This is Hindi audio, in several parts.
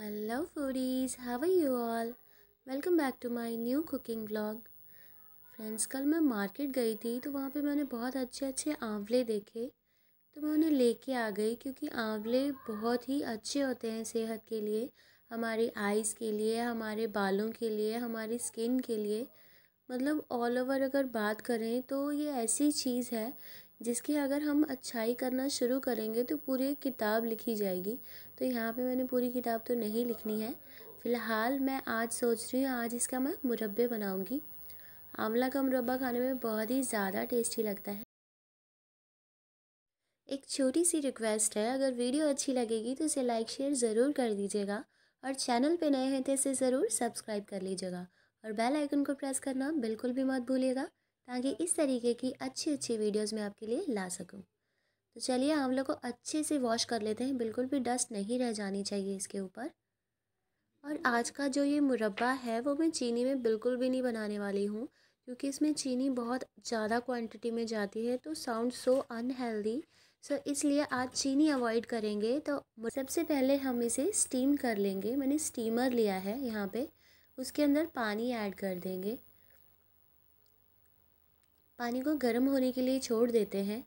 hello foodies have you all welcome back to my new cooking blog friends कल मैं मार्केट गई थी तो वहाँ पे मैंने बहुत अच्छे अच्छे आंवले देखे तो मैं उन्हें लेके आ गई क्योंकि आंवले बहुत ही अच्छे होते हैं सेहत के लिए हमारी आइज़ के लिए हमारे बालों के लिए हमारी स्किन के लिए मतलब ऑल ओवर अगर बात करें तो ये ऐसी चीज़ है जिसकी अगर हम अच्छाई करना शुरू करेंगे तो पूरी किताब लिखी जाएगी तो यहाँ पे मैंने पूरी किताब तो नहीं लिखनी है फ़िलहाल मैं आज सोच रही हूँ आज इसका मैं मुरब्बे बनाऊँगी आंवला का मुरब्बा खाने में बहुत ही ज़्यादा टेस्टी लगता है एक छोटी सी रिक्वेस्ट है अगर वीडियो अच्छी लगेगी तो इसे लाइक शेयर ज़रूर कर दीजिएगा और चैनल पे नए हैं तो इसे ज़रूर सब्सक्राइब कर लीजिएगा और बेल आइकन को प्रेस करना बिल्कुल भी मत भूलिएगा ताकि इस तरीके की अच्छी अच्छी वीडियोज़ मैं आपके लिए ला सकूँ तो चलिए हम लोग को अच्छे से वॉश कर लेते हैं बिल्कुल भी डस्ट नहीं रह जानी चाहिए इसके ऊपर और आज का जो ये मुरबा है वो मैं चीनी में बिल्कुल भी नहीं बनाने वाली हूँ क्योंकि इसमें चीनी बहुत ज़्यादा क्वांटिटी में जाती है तो साउंड सो अनहेल्दी सो इसलिए आज चीनी अवॉइड करेंगे तो सबसे पहले हम इसे स्टीम कर लेंगे मैंने स्टीमर लिया है यहाँ पर उसके अंदर पानी ऐड कर देंगे पानी को गर्म होने के लिए छोड़ देते हैं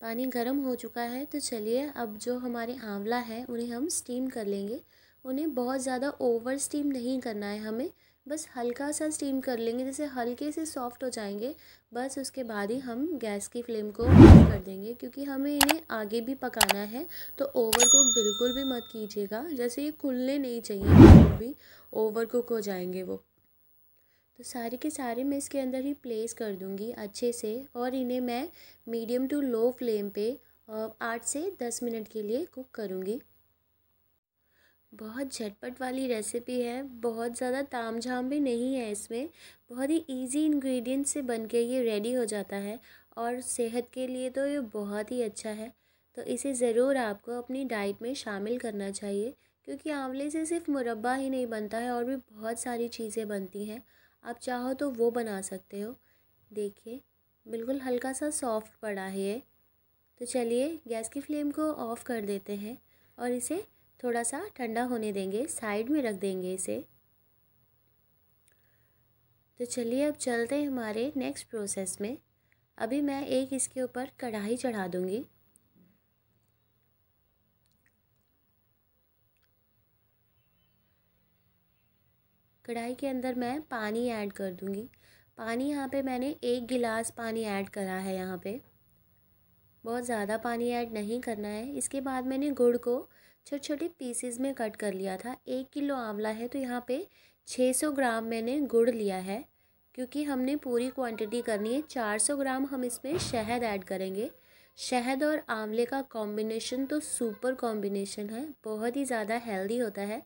पानी गर्म हो चुका है तो चलिए अब जो हमारे आंवला है उन्हें हम स्टीम कर लेंगे उन्हें बहुत ज़्यादा ओवर स्टीम नहीं करना है हमें बस हल्का सा स्टीम कर लेंगे जैसे हल्के से सॉफ्ट हो जाएंगे बस उसके बाद ही हम गैस की फ्लेम को कर देंगे क्योंकि हमें इन्हें आगे भी पकाना है तो ओवर कुक बिल्कुल भी मत कीजिएगा जैसे ये खुलने नहीं चाहिए तो भी ओवर कुक हो जाएंगे वो तो सारे के सारे मैं इसके अंदर ही प्लेस कर दूँगी अच्छे से और इन्हें मैं मीडियम टू लो फ्लेम पे आठ से दस मिनट के लिए कुक करूँगी बहुत झटपट वाली रेसिपी है बहुत ज़्यादा ताम झाम भी नहीं है इसमें बहुत ही इजी इंग्रेडिएंट से बन के ये रेडी हो जाता है और सेहत के लिए तो ये बहुत ही अच्छा है तो इसे ज़रूर आपको अपनी डाइट में शामिल करना चाहिए क्योंकि आंवले से सिर्फ मुरब्बा ही नहीं बनता है और भी बहुत सारी चीज़ें बनती हैं आप चाहो तो वो बना सकते हो देखिए बिल्कुल हल्का सा सॉफ्ट पड़ा है ये तो चलिए गैस की फ्लेम को ऑफ़ कर देते हैं और इसे थोड़ा सा ठंडा होने देंगे साइड में रख देंगे इसे तो चलिए अब चलते हैं हमारे नेक्स्ट प्रोसेस में अभी मैं एक इसके ऊपर कढ़ाई चढ़ा दूँगी कढ़ाई के अंदर मैं पानी ऐड कर दूँगी पानी यहाँ पे मैंने एक गिलास पानी ऐड करा है यहाँ पे बहुत ज़्यादा पानी ऐड नहीं करना है इसके बाद मैंने गुड़ को छोटे छोटे पीसेस में कट कर लिया था एक किलो आंवला है तो यहाँ पे 600 ग्राम मैंने गुड़ लिया है क्योंकि हमने पूरी क्वांटिटी करनी है 400 ग्राम हम इसमें शहद ऐड करेंगे शहद और आंवले का कॉम्बिनेशन तो सुपर कॉम्बिनेशन है बहुत ही ज़्यादा हेल्दी होता है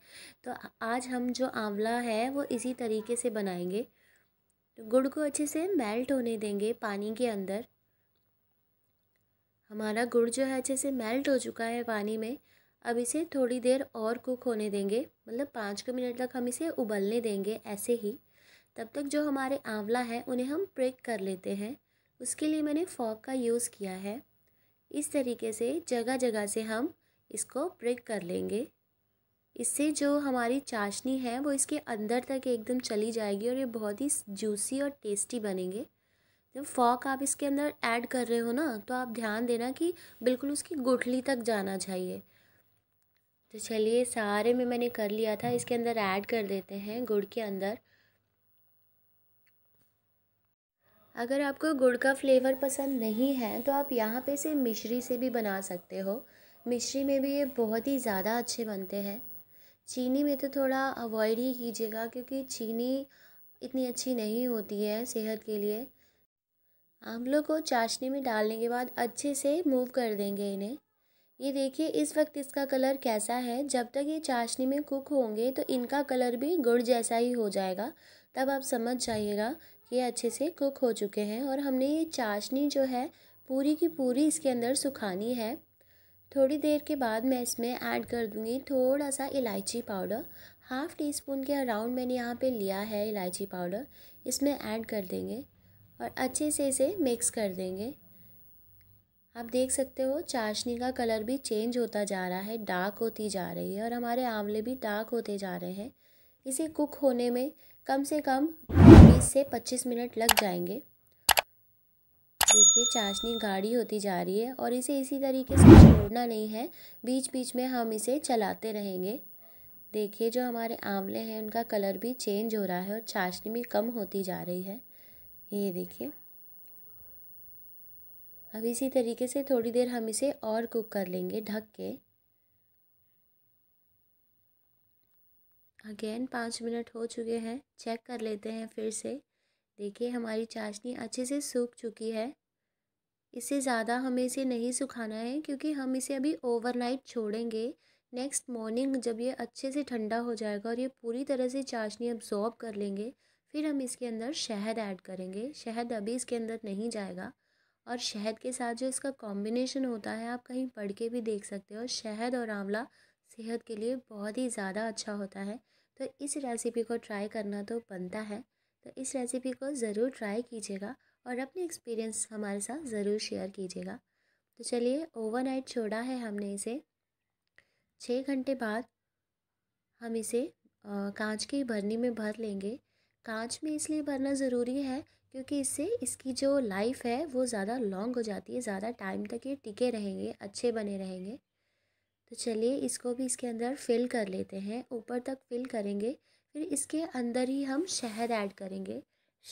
तो आज हम जो आंवला है वो इसी तरीके से बनाएंगे तो गुड़ को अच्छे से मेल्ट होने देंगे पानी के अंदर हमारा गुड़ जो है अच्छे से मेल्ट हो चुका है पानी में अब इसे थोड़ी देर और कुक होने देंगे मतलब पाँच के मिनट तक हम इसे उबलने देंगे ऐसे ही तब तक जो हमारे आंवला है उन्हें हम प्रेक कर लेते हैं उसके लिए मैंने फॉक का यूज़ किया है इस तरीके से जगह जगह से हम इसको प्रिक कर लेंगे इससे जो हमारी चाशनी है वो इसके अंदर तक एकदम चली जाएगी और ये बहुत ही जूसी और टेस्टी बनेंगे जब फॉक आप इसके अंदर ऐड कर रहे हो ना तो आप ध्यान देना कि बिल्कुल उसकी गुठली तक जाना चाहिए तो चलिए सारे में मैंने कर लिया था इसके अंदर ऐड कर देते हैं गुड़ के अंदर अगर आपको गुड़ का फ्लेवर पसंद नहीं है तो आप यहाँ पे से मिश्री से भी बना सकते हो मिश्री में भी ये बहुत ही ज़्यादा अच्छे बनते हैं चीनी में तो थोड़ा अवॉइड ही कीजिएगा क्योंकि चीनी इतनी अच्छी नहीं होती है सेहत के लिए लोग को चाशनी में डालने के बाद अच्छे से मूव कर देंगे इन्हें ये देखिए इस वक्त इसका कलर कैसा है जब तक ये चाशनी में कुक होंगे तो इनका कलर भी गुड़ जैसा ही हो जाएगा तब आप समझ जाइएगा ये अच्छे से कुक हो चुके हैं और हमने ये चाशनी जो है पूरी की पूरी इसके अंदर सुखानी है थोड़ी देर के बाद मैं इसमें ऐड कर दूँगी थोड़ा सा इलायची पाउडर हाफ़ टी स्पून के अराउंड मैंने यहाँ पे लिया है इलायची पाउडर इसमें ऐड कर देंगे और अच्छे से इसे मिक्स कर देंगे आप देख सकते हो चाशनी का कलर भी चेंज होता जा रहा है डार्क होती जा रही है और हमारे आंवले भी डार्क होते जा रहे हैं इसे कुक होने में कम से कम बीस से पच्चीस मिनट लग जाएंगे देखिए चाशनी गाढ़ी होती जा रही है और इसे इसी तरीके से छोड़ना नहीं है बीच बीच में हम इसे चलाते रहेंगे देखिए जो हमारे आंवले हैं उनका कलर भी चेंज हो रहा है और चाशनी भी कम होती जा रही है ये देखिए अब इसी तरीके से थोड़ी देर हम इसे और कुक कर लेंगे ढक के अगेन पाँच मिनट हो चुके हैं चेक कर लेते हैं फिर से देखिए हमारी चाशनी अच्छे से सूख चुकी है इससे ज़्यादा हमें इसे नहीं सुखाना है क्योंकि हम इसे अभी ओवरनाइट छोड़ेंगे नेक्स्ट मॉर्निंग जब ये अच्छे से ठंडा हो जाएगा और ये पूरी तरह से चाशनी अब्जॉर्ब कर लेंगे फिर हम इसके अंदर शहद ऐड करेंगे शहद अभी इसके अंदर नहीं जाएगा और शहद के साथ जो इसका कॉम्बिनेशन होता है आप कहीं पढ़ के भी देख सकते हो शहद और आंवला सेहत के लिए बहुत ही ज़्यादा अच्छा होता है तो इस रेसिपी को ट्राई करना तो बनता है तो इस रेसिपी को ज़रूर ट्राई कीजिएगा और अपने एक्सपीरियंस हमारे साथ ज़रूर शेयर कीजिएगा तो चलिए ओवरनाइट छोड़ा है हमने इसे छः घंटे बाद हम इसे कांच की भरनी में भर लेंगे कांच में इसलिए भरना ज़रूरी है क्योंकि इससे इसकी जो लाइफ है वो ज़्यादा लॉन्ग हो जाती है ज़्यादा टाइम तक ये टिके रहेंगे अच्छे बने रहेंगे तो चलिए इसको भी इसके अंदर फिल कर लेते हैं ऊपर तक फिल करेंगे फिर इसके अंदर ही हम शहद ऐड करेंगे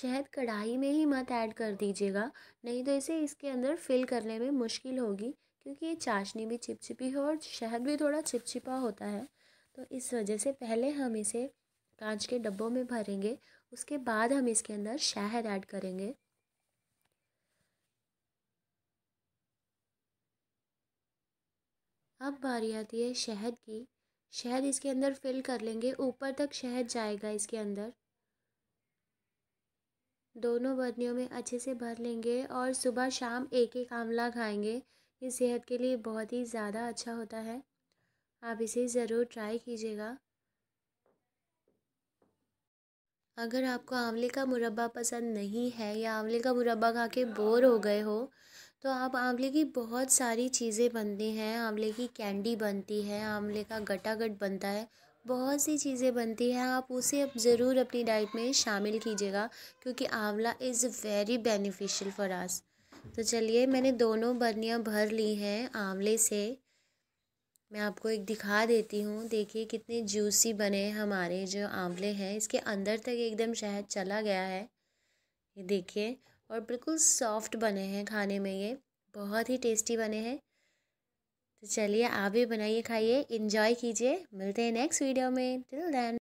शहद कढ़ाई में ही मत ऐड कर दीजिएगा नहीं तो इसे इसके अंदर फिल करने में मुश्किल होगी क्योंकि ये चाशनी भी चिपचिपी हो और शहद भी थोड़ा चिपचिपा होता है तो इस वजह से पहले हम इसे कांच के डब्बों में भरेंगे उसके बाद हम इसके अंदर शहद ऐड करेंगे अब बारी आती है शहद की शहद इसके अंदर फिल कर लेंगे ऊपर तक शहद जाएगा इसके अंदर दोनों बर्नियों में अच्छे से भर लेंगे और सुबह शाम एक एक आंवला खाएंगे ये सेहत के लिए बहुत ही ज़्यादा अच्छा होता है आप इसे ज़रूर ट्राई कीजिएगा अगर आपको आंवले का मुरब्बा पसंद नहीं है या आंवले का मुरब्बा खा के बोर हो गए हो तो आप आंवले की बहुत सारी चीज़ें बनती हैं आंवले की कैंडी बनती है आंवले का गटागट बनता है बहुत सी चीज़ें बनती हैं आप उसे अब ज़रूर अपनी डाइट में शामिल कीजिएगा क्योंकि amla is very beneficial for us तो चलिए मैंने दोनों बर्नियाँ भर ली हैं आंवले से मैं आपको एक दिखा देती हूँ देखिए कितने जूसी बने हमारे जो आंवले हैं इसके अंदर तक एकदम शहद चला गया है ये देखिए और बिल्कुल सॉफ्ट बने हैं खाने में ये बहुत ही टेस्टी बने हैं तो चलिए आप भी बनाइए खाइए इन्जॉय कीजिए मिलते हैं नेक्स्ट वीडियो में टिल देन